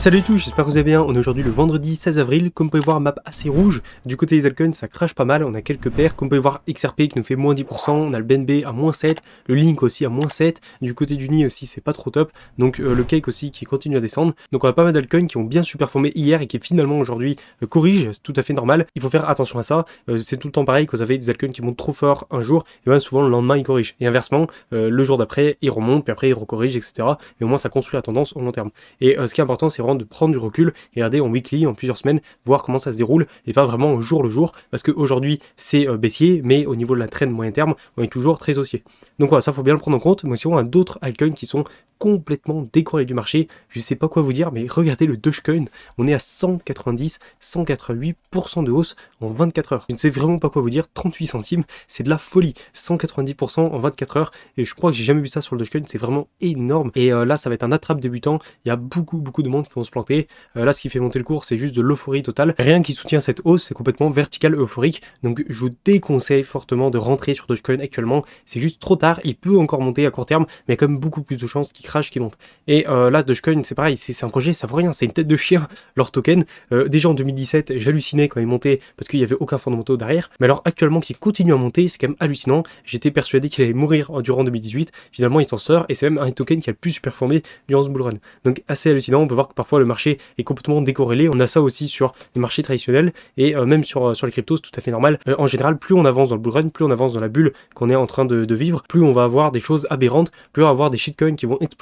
Salut tout, j'espère que vous allez bien, on est aujourd'hui le vendredi 16 avril, comme vous pouvez voir map assez rouge, du côté des altcoins ça crache pas mal, on a quelques paires, comme vous pouvez voir XRP qui nous fait moins 10%, on a le BNB à moins 7, le Link aussi à moins 7, du côté du Nid aussi c'est pas trop top, donc euh, le Cake aussi qui continue à descendre, donc on a pas mal d'alcon qui ont bien superformé hier et qui finalement aujourd'hui corrige. Euh, corrigent, c'est tout à fait normal, il faut faire attention à ça, euh, c'est tout le temps pareil, que vous avez des altcoins qui montent trop fort un jour, et bien souvent le lendemain ils corrigent, et inversement, le jour d'après ils remontent, puis après ils recorrigent, etc, mais au moins ça construit la tendance au long terme, et ce qui est important c'est de prendre du recul et regarder en weekly, en plusieurs semaines, voir comment ça se déroule et pas vraiment au jour le jour parce qu'aujourd'hui c'est euh, baissier, mais au niveau de la traîne moyen terme, on est toujours très haussier. Donc voilà, ça faut bien le prendre en compte, mais aussi on a d'autres altcoins qui sont complètement décoré du marché. Je sais pas quoi vous dire, mais regardez le Dogecoin, on est à 190, 188% de hausse en 24 heures. Je ne sais vraiment pas quoi vous dire, 38 centimes, c'est de la folie, 190% en 24 heures, et je crois que j'ai jamais vu ça sur le Dogecoin, c'est vraiment énorme. Et euh, là, ça va être un attrape débutant, il y a beaucoup, beaucoup de monde qui vont se planter. Euh, là, ce qui fait monter le cours, c'est juste de l'euphorie totale. Rien qui soutient cette hausse, c'est complètement vertical euphorique, donc je vous déconseille fortement de rentrer sur Dogecoin actuellement, c'est juste trop tard, il peut encore monter à court terme, mais comme quand même beaucoup plus de chances qu'il qui monte. Et euh, là, Dogecoin, c'est pareil, c'est un projet, ça vaut rien, c'est une tête de chien, leur token. Euh, déjà en 2017, j'hallucinais quand il montait parce qu'il n'y avait aucun fondamentaux derrière. Mais alors actuellement, qui continue à monter, c'est quand même hallucinant. J'étais persuadé qu'il allait mourir euh, durant 2018. Finalement, il s'en sort et c'est même un token qui a le plus performé durant ce bull run. Donc assez hallucinant, on peut voir que parfois le marché est complètement décorrélé. On a ça aussi sur les marchés traditionnels et euh, même sur, sur les cryptos, tout à fait normal. en général, plus on avance dans le bull run, plus on avance dans la bulle qu'on est en train de, de, vivre, plus on va avoir des choses aberrantes, plus on va avoir des shitcoins qui vont exploser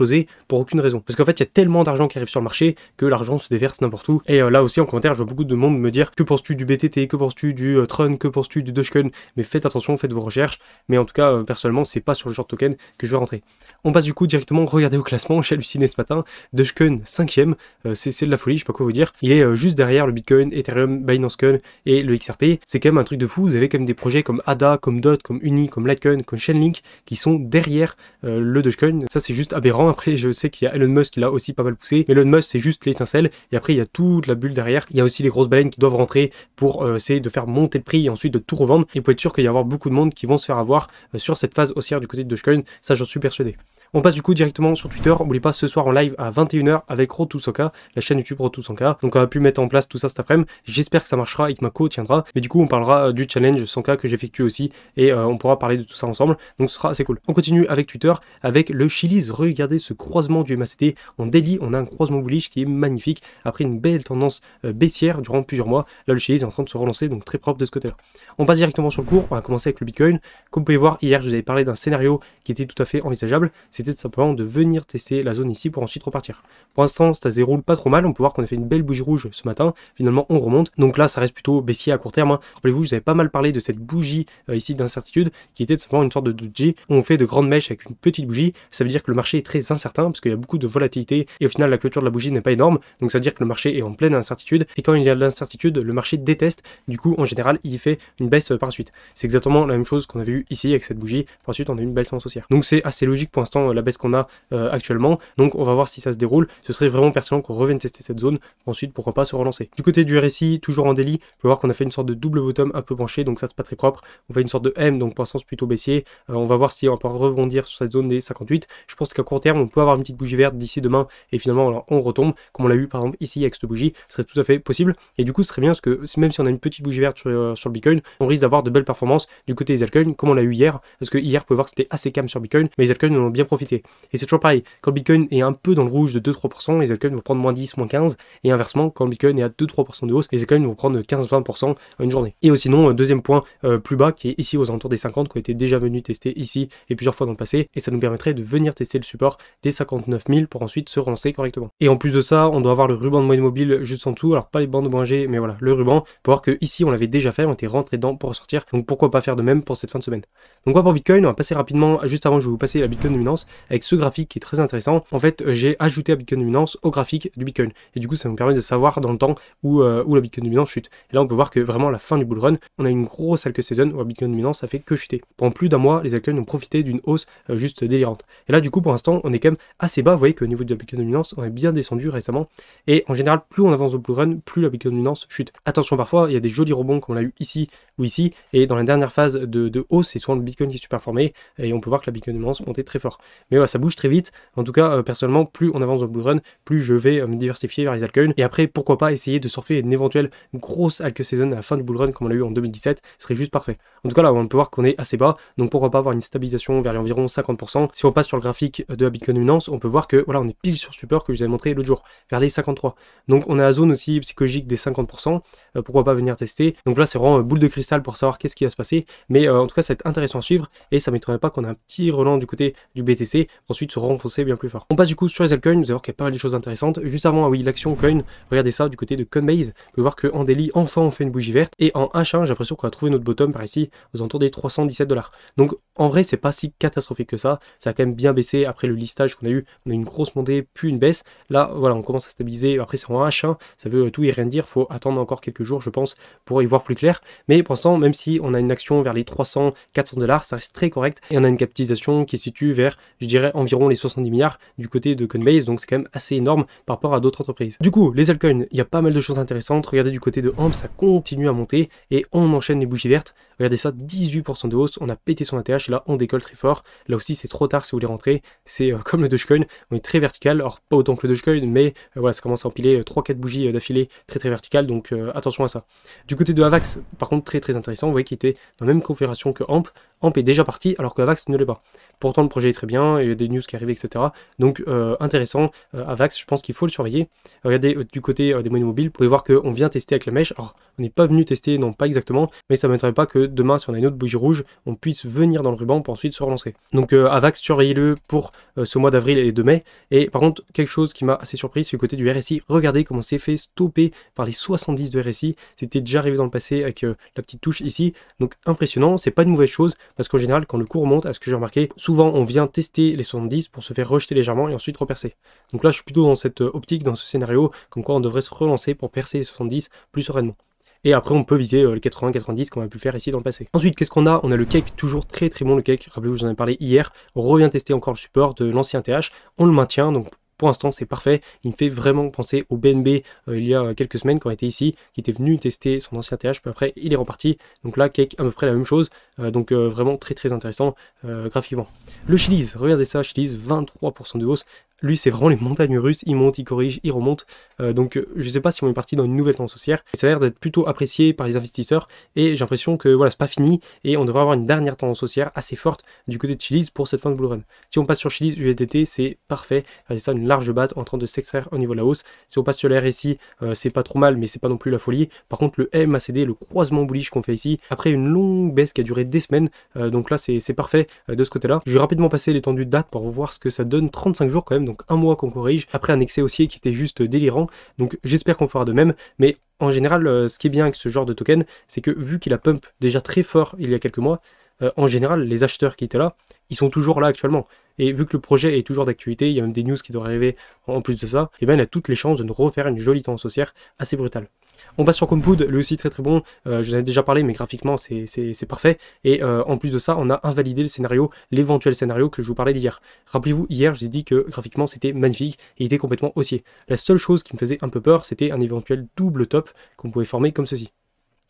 pour aucune raison. Parce qu'en fait, il y a tellement d'argent qui arrive sur le marché que l'argent se déverse n'importe où. Et euh, là aussi, en commentaire, je vois beaucoup de monde me dire que penses-tu du BTT, que penses-tu du euh, Tron, que penses-tu du Dogecoin. Mais faites attention, faites vos recherches. Mais en tout cas, euh, personnellement, c'est pas sur le genre de token que je vais rentrer. On passe du coup directement regardez au classement. J'ai halluciné ce matin. Dogecoin 5ème, c'est de la folie, je sais pas quoi vous dire. Il est juste derrière le Bitcoin, Ethereum, Binance Coin et le XRP. C'est quand même un truc de fou. Vous avez quand même des projets comme ADA, comme DOT, comme Uni, comme Litecoin, comme Chainlink qui sont derrière le Dogecoin. Ça, c'est juste aberrant après, je sais qu'il y a Elon Musk qui l'a aussi pas mal poussé. Mais Elon Musk, c'est juste l'étincelle. Et après, il y a toute la bulle derrière. Il y a aussi les grosses baleines qui doivent rentrer pour euh, essayer de faire monter le prix et ensuite de tout revendre. Et pour être sûr qu'il y avoir beaucoup de monde qui vont se faire avoir euh, sur cette phase haussière du côté de Dogecoin. Ça, j'en suis persuadé. On passe du coup directement sur Twitter. N'oubliez pas ce soir en live à 21h avec Rotu Soka, la chaîne YouTube Rotu Donc on a pu mettre en place tout ça cet après-midi. J'espère que ça marchera et que ma tiendra. Mais du coup, on parlera euh, du challenge sans cas que j'effectue aussi et euh, on pourra parler de tout ça ensemble. Donc ce sera assez cool. On continue avec Twitter avec le Chili's. Regardez ce croisement du MACT. En délit on a un croisement bullish qui est magnifique après une belle tendance euh, baissière durant plusieurs mois. Là, le Chili's est en train de se relancer, donc très propre de ce côté-là. On passe directement sur le cours. On va commencer avec le Bitcoin. Comme vous pouvez voir, hier, je vous avais parlé d'un scénario qui était tout à fait envisageable c'était simplement de venir tester la zone ici pour ensuite repartir. Pour l'instant, ça se déroule pas trop mal, on peut voir qu'on a fait une belle bougie rouge ce matin, finalement on remonte, donc là ça reste plutôt baissier à court terme. Hein. Rappelez-vous, je vous avais pas mal parlé de cette bougie euh, ici d'incertitude, qui était simplement une sorte de, DJ où on fait de grandes mèches avec une petite bougie, ça veut dire que le marché est très incertain, parce qu'il y a beaucoup de volatilité, et au final la clôture de la bougie n'est pas énorme, donc ça veut dire que le marché est en pleine incertitude, et quand il y a de l'incertitude, le marché déteste, du coup en général il fait une baisse par suite. C'est exactement la même chose qu'on avait eu ici avec cette bougie, par suite on a eu une belle tendance haussière. Donc c'est assez logique pour l'instant euh, la baisse qu'on a euh, actuellement. Donc on va voir si ça se déroule. Ce serait vraiment pertinent qu'on revienne tester cette zone. Ensuite, pourquoi pas se relancer. Du côté du RSI, toujours en délit, on peut voir qu'on a fait une sorte de double bottom un peu penché, donc ça c'est pas très propre. On fait une sorte de M, donc pour l'instant plutôt baissier. Euh, on va voir si on peut rebondir sur cette zone des 58. Je pense qu'à court terme, on peut avoir une petite bougie verte d'ici demain et finalement on retombe, comme on l'a eu par exemple ici avec cette bougie, ce serait tout à fait possible. Et du coup, ce serait bien parce que même si on a une petite bougie verte sur, le Bitcoin, on risque d'avoir de belles performances du côté des altcoins, comme on l'a eu hier, parce que hier, on peut voir que c'était assez calme sur Bitcoin, mais les altcoins ont bien profité et c'est toujours pareil, quand le Bitcoin est un peu dans le rouge de 2-3%, les altcoins vont prendre moins 10, moins 15, et inversement, quand le Bitcoin est à 2-3% de hausse, les altcoins vont prendre 15-20% en une journée. Et aussi sinon, euh, deuxième point euh, plus bas, qui est ici aux alentours des 50, qui ont été déjà venu tester ici et plusieurs fois dans le passé, et ça nous permettrait de venir tester le support des 59 000 pour ensuite se relancer correctement. Et en plus de ça, on doit avoir le ruban de moyenne mobile juste en dessous, alors pas les bandes de mais voilà, le ruban, pour voir que ici on l'avait déjà fait, on était rentré dedans pour ressortir, donc pourquoi pas faire de même pour cette fin de semaine. Donc voilà pour Bitcoin, on va passer rapidement, juste avant je vais vous passer la Bitcoin dominance, avec ce graphique qui est très intéressant. En fait, euh, j'ai ajouté la Bitcoin dominance au graphique du Bitcoin. Et du coup, ça nous permet de savoir dans le temps euh, où, la Bitcoin dominance chute. Et là, on peut voir que vraiment, à la fin du bull run, on a une grosse alque season où la Bitcoin dominance, a fait que chuter. Pendant plus d'un mois, les altcoins ont profité d'une hausse euh, juste délirante. Et là, du coup, pour l'instant, on est quand même assez bas. Vous voyez qu'au niveau de la Bitcoin dominance, on est bien descendu récemment. Et en général, plus on avance au bull run, plus la Bitcoin dominance chute. Attention, parfois, il y a des jolis rebonds qu'on a eu ici ou ici. Et dans la dernière phase de, hausse, c'est souvent le Bitcoin qui est Et on peut voir que la Bitcoin dominance montait très fort. Mais ça bouge très vite. En tout cas, euh, personnellement, plus on avance dans le bullrun plus je vais euh, me diversifier vers les altcoins. Et après, pourquoi pas essayer de surfer une éventuelle grosse alke season à la fin du bullrun comme on l'a eu en 2017, ce serait juste parfait. En tout cas, là, on peut voir qu'on est assez bas, donc pourquoi pas avoir une stabilisation vers les environ 50%. Si on passe sur le graphique de la Bitcoin Dominance, on peut voir que voilà, on est pile sur support que je vous avais montré l'autre jour, vers les 53. Donc on a la zone aussi psychologique des 50%, euh, pourquoi pas venir tester. Donc là, c'est vraiment boule de cristal pour savoir qu'est-ce qui va se passer. Mais en tout cas, ça va être intéressant à suivre et ça m'étonnerait pas qu'on ait un petit relan du côté du BTC ensuite se renforcer bien plus fort. On passe du coup sur les altcoins, vous allez voir qu'il y a pas mal de choses intéressantes. Juste avant, ah oui, l'action coin, regardez ça du côté de Coinbase. Vous pouvez voir qu'en daily, enfin on fait une bougie verte, et en H1, j'ai l'impression qu'on a trouvé notre bottom par ici, aux alentours des 317 dollars. Donc en vrai, c'est pas si catastrophique que ça, ça a quand même bien baissé après le listage qu'on a eu, on a eu une grosse montée, puis une baisse. Là, voilà, on commence à stabiliser, après c'est en H1, ça veut tout et rien dire, faut attendre encore quelques jours, je pense, pour y voir plus clair. Mais pour l'instant, même si on a une action vers les 300, 400 dollars, ça reste très correct, et on a une capitalisation qui se situe vers je dirais environ les 70 milliards du côté de Coinbase, donc c'est quand même assez énorme par rapport à d'autres entreprises. Du coup, les altcoins, il y a pas mal de choses intéressantes. Regardez du côté de AMP, ça continue à monter et on enchaîne les bougies vertes. Regardez ça, 18% de hausse, on a pété son ATH là on décolle très fort. Là aussi c'est trop tard si vous voulez rentrer, c'est euh, comme le Dogecoin, on est très vertical, alors pas autant que le Dogecoin, mais euh, voilà, ça commence à empiler 3-4 euh, bougies d'affilée très très vertical, donc attention à ça. Du côté de Avax, par contre très très intéressant, vous voyez qu'il était dans la même configuration que AMP, Amp est déjà parti alors que Avax ne l'est pas. Pourtant le projet est très bien, il y a des news qui arrivent, etc. Donc euh, intéressant, euh, Avax, je pense qu'il faut le surveiller. Regardez euh, du côté des monnaies mobiles, vous pouvez voir qu'on vient tester avec la mèche. Alors on n'est pas venu tester, non pas exactement, mais ça ne m'intéresse pas que demain si on a une autre bougie rouge, on puisse venir dans le ruban pour ensuite se relancer. Donc Avax, surveillez-le pour ce mois d'avril et de mai. Et par contre, quelque chose qui m'a assez surpris, c'est du côté du RSI. Regardez comment c'est fait stopper par les 70 de RSI. C'était déjà arrivé dans le passé avec la petite touche ici. Donc impressionnant, c'est pas une mauvaise chose parce qu'en général, quand le cours monte, à ce que j'ai remarqué, souvent on vient tester les 70 pour se faire rejeter légèrement et ensuite repercer. Donc là, je suis plutôt dans cette euh, optique, dans ce scénario, comme quoi on devrait se relancer pour percer les 70 plus sereinement. Et après, on peut viser euh, les 80-90 qu'on a pu faire ici dans le passé. Ensuite, qu'est-ce qu'on a On a le cake, toujours très très bon le cake. Rappelez-vous, j'en ai parlé hier. On revient tester encore le support de l'ancien TH. On le maintient, donc pour l'instant, c'est parfait. Il me fait vraiment penser au BNB euh, il y a quelques semaines quand il était ici, qui était venu tester son ancien TH, puis après, il est reparti. Donc là, Cake, à peu près la même chose. Euh, donc euh, vraiment très très intéressant graphiquement. Le Chili's, regardez ça, Chili's, 23% de hausse. Lui, c'est vraiment les montagnes russes. Il monte, il corrige, il remonte. Euh, donc, euh, je ne sais pas si on est parti dans une nouvelle tendance haussière. Ça a l'air d'être plutôt apprécié par les investisseurs. Et j'ai l'impression que voilà, c'est pas fini. Et on devrait avoir une dernière tendance haussière assez forte du côté de Chili pour cette fin de bull Si on passe sur Chili USDT, c'est parfait. C'est ça, une large base en train de s'extraire au niveau de la hausse. Si on passe sur la RSI, euh, c'est pas trop mal, mais c'est pas non plus la folie. Par contre, le MACD, le croisement bullish qu'on fait ici, après une longue baisse qui a duré des semaines, donc là, c'est parfait de ce côté-là. Je vais rapidement passer l'étendue date pour voir ce que ça donne. 35 jours quand même donc un mois qu'on corrige, après un excès haussier qui était juste délirant. Donc j'espère qu'on fera de même, mais en général, euh, ce qui est bien avec ce genre de token, c'est que vu qu'il a pump déjà très fort il y a quelques mois, euh, en général, les acheteurs qui étaient là, ils sont toujours là actuellement. Et vu que le projet est toujours d'actualité, il y a même des news qui doivent arriver en plus de ça, et eh bien il a toutes les chances de nous refaire une jolie tendance haussière assez brutale. On passe sur Compound, lui aussi très très bon, euh, je vous en ai déjà parlé, mais graphiquement c'est parfait. Et euh, en plus de ça, on a invalidé le scénario, l'éventuel scénario que je vous parlais d'hier. Rappelez-vous, hier, je dit que graphiquement c'était magnifique et il était complètement haussier. La seule chose qui me faisait un peu peur, c'était un éventuel double top qu'on pouvait former comme ceci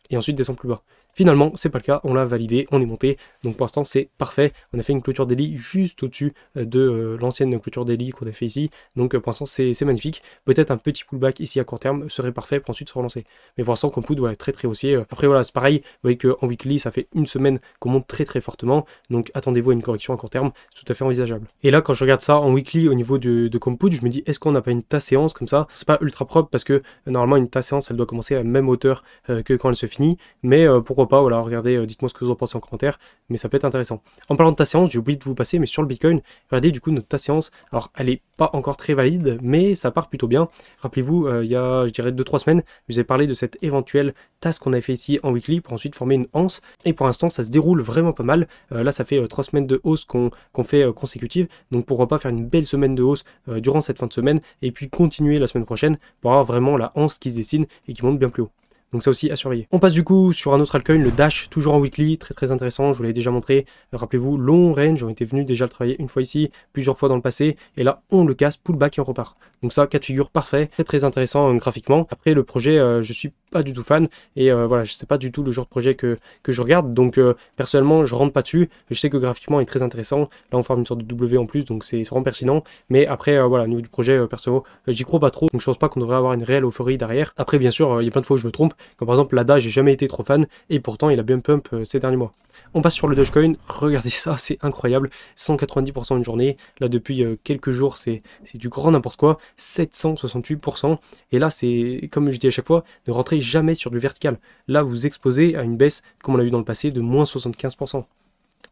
et ensuite descend plus bas. Finalement, c'est pas le cas, on l'a validé, on est monté, donc pour l'instant c'est parfait. On a fait une clôture d'Eli juste au-dessus euh, de euh, l'ancienne clôture d'Eli qu'on a fait ici, donc euh, pour l'instant c'est magnifique. Peut-être un petit pullback ici à court terme serait parfait pour ensuite se relancer. Mais pour l'instant, doit être très très haussier. Après voilà, c'est pareil, vous voyez qu'en weekly, ça fait une semaine qu'on monte très très fortement, donc attendez-vous à une correction à court terme, tout à fait envisageable. Et là, quand je regarde ça en weekly au niveau de, de je me dis, est-ce qu'on n'a pas une tasse séance comme ça C'est pas ultra propre parce que normalement, une tasse séance, elle doit commencer à la même hauteur que quand elle se finit mais euh, pourquoi pas, voilà, regardez, euh, dites-moi ce que vous en pensez en commentaire, mais ça peut être intéressant. En parlant de ta séance, j'ai oublié de vous passer, mais sur le Bitcoin, regardez du coup notre ta séance, alors elle est pas encore très valide, mais ça part plutôt bien. Rappelez-vous, euh, il y a, je dirais, deux-trois semaines, je vous ai parlé de cette éventuelle tasse qu'on avait fait ici en weekly pour ensuite former une anse, et pour l'instant, ça se déroule vraiment pas mal. là, ça fait trois semaines de hausse qu'on fait consécutive, donc pourquoi pas faire une belle semaine de hausse durant cette fin de semaine, et puis continuer la semaine prochaine pour avoir vraiment la hanse qui se dessine et qui monte bien plus haut. Donc ça aussi à surveiller. On passe du coup sur un autre altcoin, le Dash, toujours en weekly, très très intéressant, je vous l'avais déjà montré. Rappelez-vous, long range, on était venu déjà le travailler une fois ici, plusieurs fois dans le passé, et là on le casse, back et on repart. Donc ça, quatre figures. figure parfait, très très intéressant euh, graphiquement. Après le projet, euh, je suis pas du tout fan et euh, voilà je sais pas du tout le genre de projet que, je regarde donc euh, personnellement je rentre pas dessus je sais que graphiquement il est très intéressant là on forme une sorte de W en plus donc c'est vraiment pertinent mais après euh, voilà au niveau du projet perso j'y crois pas trop donc je pense pas qu'on devrait avoir une réelle euphorie derrière après bien sûr il y a plein de fois où je me trompe comme par exemple Lada j'ai jamais été trop fan et pourtant il a bien pump ces derniers mois on passe sur le Dogecoin. Regardez ça, c'est incroyable. 190% une journée. Là, depuis euh, quelques jours, c'est du grand n'importe quoi. 768%. Et là, c'est, comme je dis à chaque fois, ne rentrez jamais sur du vertical. Là, vous exposez à une baisse, comme on l'a vu dans le passé, de moins 75%.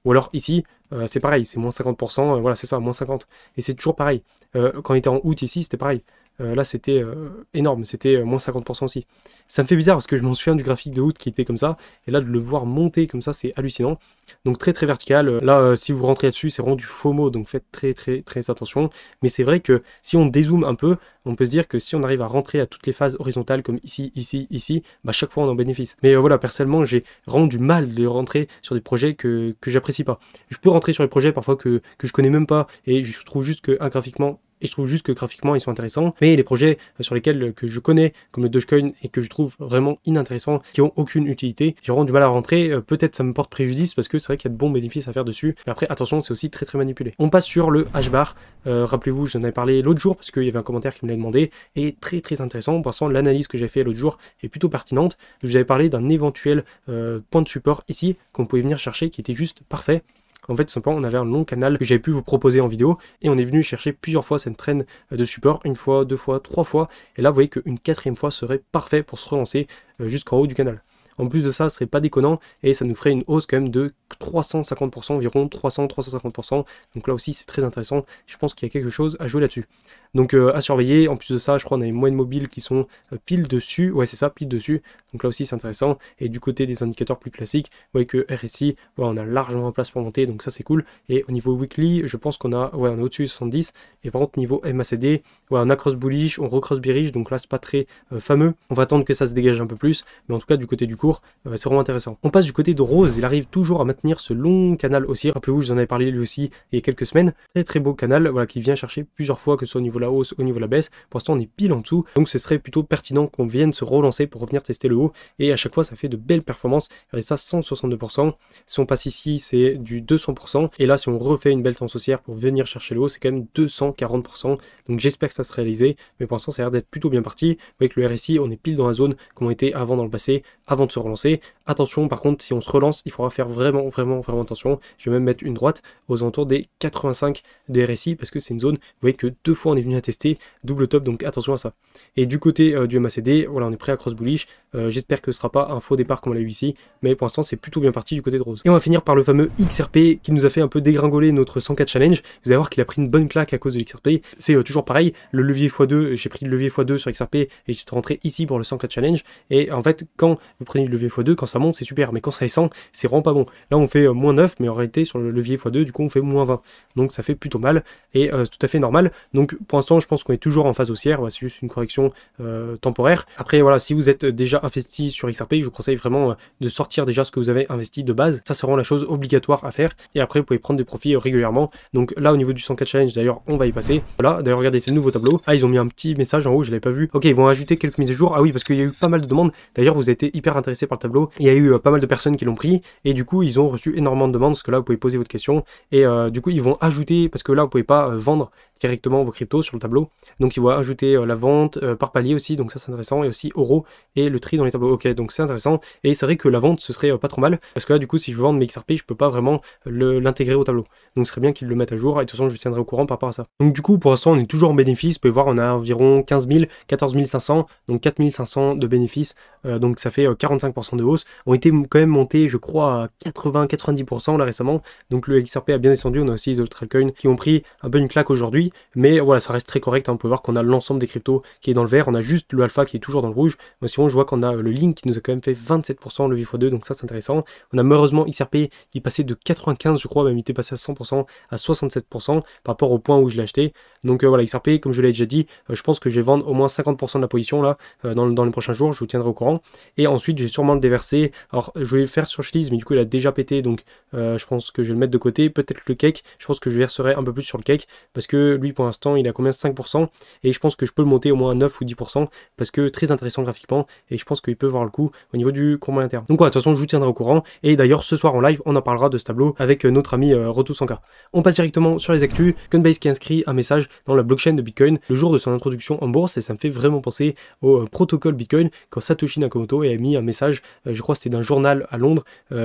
Ou alors ici, euh, c'est pareil, c'est moins 50%, euh, voilà, c'est ça, moins 50. Et c'est toujours pareil. quand on était en août ici, c'était pareil. Euh, là, c'était euh, énorme, c'était euh, moins 50% aussi. Ça me fait bizarre parce que je m'en souviens du graphique de août qui était comme ça, et là, de le voir monter comme ça, c'est hallucinant. Donc très très vertical. Là, si vous rentrez là-dessus, c'est vraiment du FOMO, donc faites très très très attention. Mais c'est vrai que si on dézoome un peu, on peut se dire que si on arrive à rentrer à toutes les phases horizontales comme ici, ici, ici, bah chaque fois on en bénéfice. Mais voilà, personnellement, j'ai rendu du mal de rentrer sur des projets que, j'apprécie pas. Je peux rentrer sur des projets parfois que, que je connais même pas, et je trouve juste que graphiquement et je trouve juste que graphiquement ils sont intéressants. Mais les projets euh, sur lesquels euh, que je connais, comme le Dogecoin, et que je trouve vraiment inintéressants, qui ont aucune utilité, j'ai vraiment du mal à rentrer. Euh, peut-être ça me porte préjudice parce que c'est vrai qu'il y a de bons bénéfices à faire dessus. Mais après, attention, c'est aussi très très manipulé. On passe sur le HBAR bar. Rappelez-vous, j'en avais parlé l'autre jour parce qu'il y avait un commentaire qui me l'a demandé et très très intéressant. Pour l'instant, l'analyse que j'ai fait l'autre jour est plutôt pertinente. Je vous avais parlé d'un éventuel point de support ici qu'on pouvait venir chercher qui était juste parfait. En fait, tout simplement, on avait un long canal que j'avais pu vous proposer en vidéo et on est venu chercher plusieurs fois cette traîne euh, de support, une fois, deux fois, trois fois. Et là, vous voyez qu'une quatrième fois serait parfait pour se relancer euh, jusqu'en haut du canal. En plus de ça, ce serait pas déconnant et ça nous ferait une hausse quand même de 350% environ, 300-350%. Donc là aussi, c'est très intéressant. Je pense qu'il y a quelque chose à jouer là-dessus. Donc euh, à surveiller. En plus de ça, je crois qu'on a les moyennes mobiles qui sont euh, pile dessus. Ouais, c'est ça, pile dessus. Donc là aussi, c'est intéressant. Et du côté des indicateurs plus classiques, vous voyez que RSI, voilà, on a largement en place pour monter. Donc ça, c'est cool. Et au niveau weekly, je pense qu'on a, ouais, on est au-dessus de 70. Et par contre, niveau MACD, on a cross bullish, on recross bearish. Donc là, c'est pas très euh, fameux. On va attendre que ça se dégage un peu plus. Mais en tout cas, du côté du cours, c'est vraiment intéressant. On passe du côté de Rose. Il arrive toujours à maintenir ce long canal aussi Rappelez-vous, je vous en avais parlé lui aussi il y a quelques semaines. Très très beau canal, voilà, qui vient chercher plusieurs fois, que ce soit au niveau là hausse, au niveau de la baisse. Pour l'instant, on est pile en dessous. Donc ce serait plutôt pertinent qu'on vienne se relancer pour revenir tester le haut. Et à chaque fois, ça fait de belles performances. ça 162%. Si on passe ici, c'est du 200%. Et là, si on refait une belle tendance haussière pour venir chercher le haut, c'est quand même 240%. Donc j'espère que ça se réalise Mais pour l'instant, ça a l'air d'être plutôt bien parti. Avec le RSI, on est pile dans la zone qu'on était avant dans le passé, avant de se relancer. Attention, par contre, si on se relance, il faudra faire vraiment, vraiment, vraiment attention. Je vais même mettre une droite aux alentours des 85 des RSI parce que c'est une zone, vous voyez que deux fois on est à tester, double top, donc attention à ça. Et du côté euh, du MACD, voilà, on est prêt à cross bullish. Euh, j'espère que ce sera pas un faux départ comme on l'a eu ici, mais pour l'instant, c'est plutôt bien parti du côté de Rose. Et on va finir par le fameux XRP qui nous a fait un peu dégringoler notre 104 challenge. Vous allez voir qu'il a pris une bonne claque à cause de l'XRP. C'est euh, toujours pareil, le levier x2, j'ai pris le levier x2 sur XRP et j'étais rentré ici pour le 104 challenge. Et en fait, quand vous prenez le levier x2, quand ça monte, c'est super, mais quand ça descend, c'est vraiment pas bon. Là, on fait moins 9, mais en réalité, sur le levier x2, du coup, on fait moins 20. Donc, ça fait plutôt mal et c'est tout à fait normal. Donc, pour pour l'instant, je pense qu'on est toujours en phase haussière. c'est juste une correction euh, temporaire. Après, voilà, si vous êtes déjà investi sur XRP, je vous conseille vraiment euh, de sortir déjà ce que vous avez investi de base. Ça, c'est vraiment la chose obligatoire à faire. Et après, vous pouvez prendre des profits euh, régulièrement. Donc là, au niveau du 104 challenge, d'ailleurs, on va y passer. Voilà, d'ailleurs, regardez ce nouveau tableau. Ah, ils ont mis un petit message en haut, je l'avais pas vu. Ok, ils vont ajouter quelques mises à jour. Ah oui, parce qu'il y a eu pas mal de demandes. D'ailleurs, vous avez été hyper intéressé par le tableau. Il y a eu pas mal de personnes qui l'ont pris. Et du coup, ils ont reçu énormément de demandes. Parce que là, vous pouvez poser votre question. Et du coup, ils vont ajouter, parce que là, vous pouvez pas vendre directement vos cryptos sur le tableau. Donc il va ajouter euh, la vente euh, par palier aussi, donc ça c'est intéressant, et aussi euro et le tri dans les tableaux. Ok, donc c'est intéressant. Et c'est vrai que la vente ce serait euh, pas trop mal, parce que là du coup si je vends mes XRP, je peux pas vraiment l'intégrer au tableau. Donc ce serait bien qu'ils le mettent à jour, et de toute façon je tiendrai au courant par rapport à ça. Donc du coup pour l'instant on est toujours en bénéfice, vous pouvez voir on a environ 15 000, 14 500, donc 4 500 de bénéfice, donc ça fait 45% de hausse. On était quand même monté je crois à 80-90% là récemment, donc le XRP a bien descendu, on a aussi les autres altcoins qui ont pris un peu une claque aujourd'hui, mais voilà, ça reste très correct. Hein. on peut voir qu'on a l'ensemble des cryptos qui est dans le vert, on a juste le alpha qui est toujours dans le rouge. Mais sinon, je vois qu'on a le Link qui nous a quand même fait 27% le x2, donc ça c'est intéressant. On a malheureusement XRP qui passait de 95, je crois, même il était passé à 100% à 67% par rapport au point où je l'ai acheté. Donc euh, voilà, XRP, comme je l'ai déjà dit, euh, je pense que je vais vendre au moins 50% de la position là euh, dans, les prochains jours, je vous tiendrai au courant. Et ensuite, j'ai sûrement le déverser. Alors, je voulais le faire sur Chiliz, mais du coup, il a déjà pété, donc je pense que je vais le mettre de côté. Peut-être le cake, je pense que je verserai un peu plus sur le cake parce que lui pour l'instant il a combien 5% et je pense que je peux le monter au moins à 9 ou 10% parce que très intéressant graphiquement et je pense qu'il peut voir le coup au niveau du courant interne. Donc voilà, de toute façon je vous tiendrai au courant et d'ailleurs ce soir en live on en parlera de ce tableau avec euh, notre ami euh, Sanka. On passe directement sur les actus, Coinbase qui inscrit un message dans la blockchain de Bitcoin le jour de son introduction en bourse et ça me fait vraiment penser au euh, protocole Bitcoin quand Satoshi Nakamoto a mis un message, euh, je crois c'était d'un journal à Londres,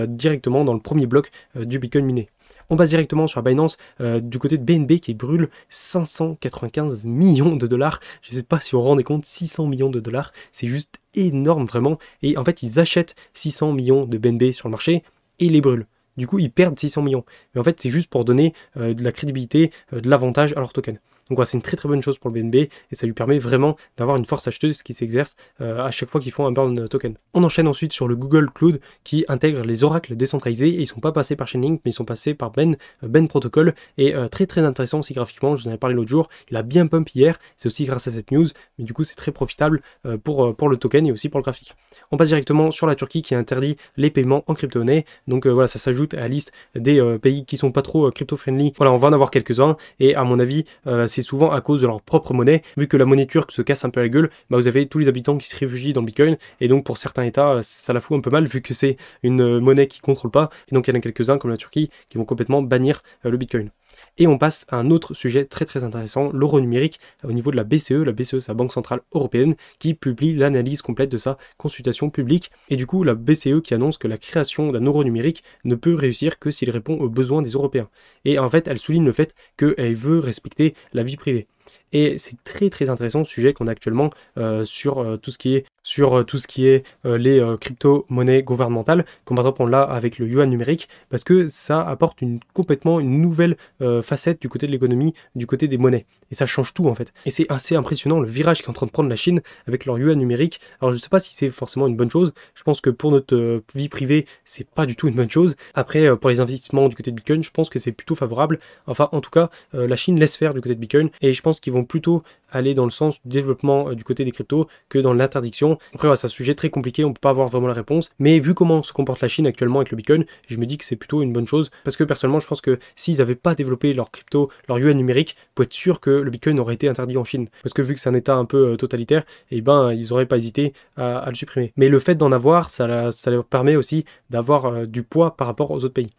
directement dans le premier bloc du Bitcoin miné. On passe directement sur Binance euh, du côté de BNB qui brûle 595 millions de dollars. Je ne sais pas si on rendez compte, 600 millions de dollars, c'est juste énorme vraiment. Et en fait, ils achètent 600 millions de BNB sur le marché et les brûlent. Du coup, ils perdent 600 millions. Mais en fait, c'est juste pour donner euh, de la crédibilité, euh, de l'avantage à leur token. Donc voilà, c'est une très très bonne chose pour le BNB et ça lui permet vraiment d'avoir une force acheteuse qui s'exerce euh, à chaque fois qu'ils font un burn token. On enchaîne ensuite sur le Google Cloud qui intègre les oracles décentralisés et ils sont pas passés par Chainlink mais ils sont passés par Ben, euh, Ben Protocol et euh, très très intéressant aussi graphiquement, je vous en avais parlé l'autre jour, il a bien pump hier, c'est aussi grâce à cette news, mais du coup c'est très profitable pour, pour le token et aussi pour le graphique. On passe directement sur la Turquie qui interdit les paiements en crypto-monnaie, donc voilà ça s'ajoute à la liste des pays qui sont pas trop crypto-friendly, voilà on va en avoir quelques-uns et à mon avis c'est souvent à cause de leur propre monnaie. Vu que la monnaie turque se casse un peu la gueule, bah, vous avez tous les habitants qui se réfugient dans le Bitcoin. Et donc pour certains États, euh, ça la fout un peu mal vu que c'est une euh, monnaie qui contrôle pas. Et donc il y en a quelques-uns comme la Turquie qui vont complètement bannir euh, le Bitcoin. Et on passe à un autre sujet très très intéressant, l'euro numérique euh, au niveau de la BCE, la BCE e, sa Banque Centrale Européenne qui publie l'analyse complète de sa consultation publique. Et du coup la BCE qui annonce que la création d'un euro numérique ne peut réussir que s'il répond aux besoins des Européens. Et en fait elle souligne le fait qu'elle veut respecter la vie privée. Et c'est très très intéressant ce sujet qu'on a actuellement euh, sur, euh, tout ce qui est, sur euh, tout ce qui est les crypto-monnaies gouvernementales, comme par exemple on l'a avec le yuan numérique, parce que ça apporte une, complètement une nouvelle facette du côté de l'économie, du côté des monnaies. Et ça change tout en fait. Et c'est assez impressionnant le virage qu'est en train de prendre la Chine avec leur yuan numérique. Alors je ne sais pas si c'est forcément une bonne chose. Je pense que pour notre vie privée, c'est pas du tout une bonne chose. Après, pour les investissements du côté de Bitcoin, je pense que c'est plutôt favorable. Enfin, en tout cas, la Chine laisse faire du côté de Bitcoin et je pense qu'ils vont plutôt aller dans le sens du développement euh, du côté des cryptos que dans l'interdiction. Après, voilà, c'est un sujet très compliqué, on ne peut pas avoir vraiment la réponse. Mais vu comment se comporte la Chine actuellement avec le Bitcoin, je me dis que c'est plutôt une bonne chose parce que personnellement, je pense que s'ils n'avaient pas développé leur crypto, leur yuan numérique, pour être sûr que le Bitcoin aurait été interdit en Chine. Parce que vu que c'est un État un peu euh, totalitaire, et eh ben, ils n'auraient pas hésité à, le supprimer. Mais le fait d'en avoir, ça leur permet aussi d'avoir euh, du poids par rapport aux autres pays.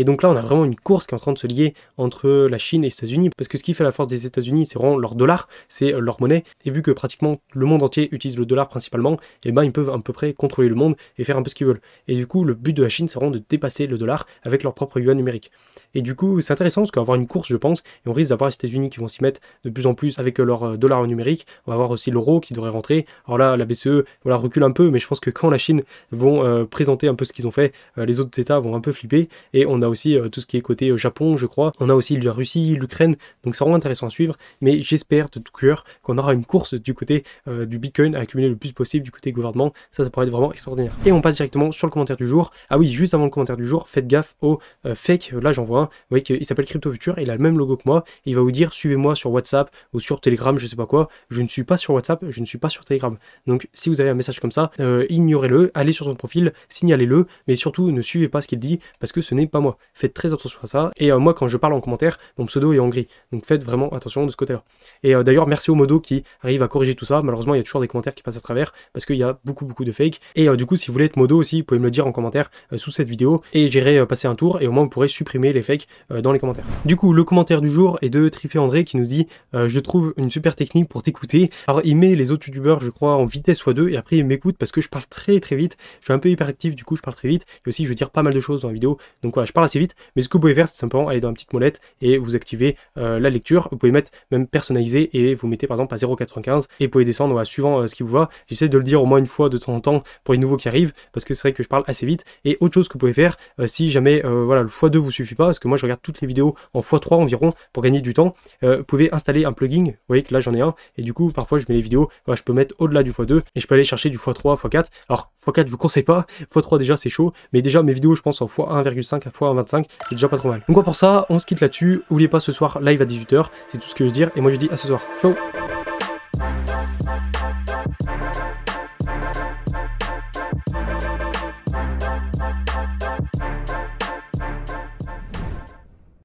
Et donc là, on a vraiment une course qui est en train de se lier entre la Chine et les États-Unis, parce que ce qui fait la force des États-Unis, c'est vraiment leur dollar, c'est euh, leur monnaie. Et vu que pratiquement le monde entier utilise le dollar principalement, et eh ben ils peuvent à peu près contrôler le monde et faire un peu ce qu'ils veulent. Et du coup, le but de la Chine, c'est vraiment de dépasser le dollar avec leur propre yuan numérique. Et du coup, c'est intéressant parce qu'on va avoir une course, je pense, et on risque d'avoir les États-Unis qui vont s'y mettre de plus en plus avec euh, leur euh, dollar numérique. On va avoir aussi l'euro qui devrait rentrer. Alors là, la BCE, voilà, recule un peu, mais je pense que quand la Chine vont présenter un peu ce qu'ils ont fait, les autres États vont un peu flipper et on a aussi euh, tout ce qui est côté euh, Japon, je crois. On a aussi la Russie, l'Ukraine. Donc c'est vraiment intéressant à suivre. Mais j'espère de tout cœur qu'on aura une course du côté euh, du Bitcoin à accumuler le plus possible du côté gouvernement. Ça, ça pourrait être vraiment extraordinaire. Et on passe directement sur le commentaire du jour. Ah oui, juste avant le commentaire du jour, faites gaffe au fake. Là, j'en vois un. Vous voyez qu'il s'appelle Crypto Future. Il a le même logo que moi. il va vous dire suivez-moi sur WhatsApp ou sur Telegram, je sais pas quoi. Je ne suis pas sur WhatsApp, je ne suis pas sur Telegram. Donc si vous avez un message comme ça, ignorez-le, allez sur son profil, signalez-le, mais surtout ne suivez pas ce qu'il dit parce que ce n'est pas moi. Faites très attention à ça. Et euh, moi, quand je parle en commentaire, mon pseudo est en gris. Donc faites vraiment attention de ce côté-là. Et euh, d'ailleurs, merci au modo qui arrive à corriger tout ça. Malheureusement, il y a toujours des commentaires qui passent à travers parce qu'il y a beaucoup, beaucoup de fakes. Et euh, du coup, si vous voulez être modo aussi, vous pouvez me le dire en commentaire sous cette vidéo et j'irai passer un tour et au moins vous pourrez supprimer les fakes dans les commentaires. Du coup, le commentaire du jour est de Trifé André qui nous dit Je trouve une super technique pour t'écouter. Alors, il met les autres youtubeurs, je crois, en vitesse soit 2 et après, il m'écoute parce que je parle très, très vite. Je suis un peu hyperactif, du coup, je parle très vite. Et aussi, je veux dire pas mal de choses dans la vidéo. Donc voilà, je parle assez vite, mais ce que vous pouvez faire, c'est simplement aller dans la petite molette et vous activer euh, la lecture. Vous pouvez mettre même personnalisé et vous mettez par exemple à 0,95 et vous pouvez descendre voilà, suivant euh, ce qui vous va. J'essaie de le dire au moins une fois de temps en temps pour les nouveaux qui arrivent parce que c'est vrai que je parle assez vite. Et autre chose que vous pouvez faire, euh, si jamais voilà, le x2 vous suffit pas, parce que moi je regarde toutes les vidéos en x3 environ pour gagner du temps, vous pouvez installer un plugin. Vous voyez que là j'en ai un et du coup parfois je mets les vidéos, je peux mettre au-delà du x2 et je peux aller chercher du x3, x4. Alors x4 je vous conseille pas, x3 déjà c'est chaud, mais déjà mes vidéos je pense en x1,5 à x 25, c'est déjà pas trop mal. Donc quoi pour ça, on se quitte là-dessus. Oubliez pas ce soir live à 18h, c'est tout ce que je veux dire. Et moi je dis à ce soir. Ciao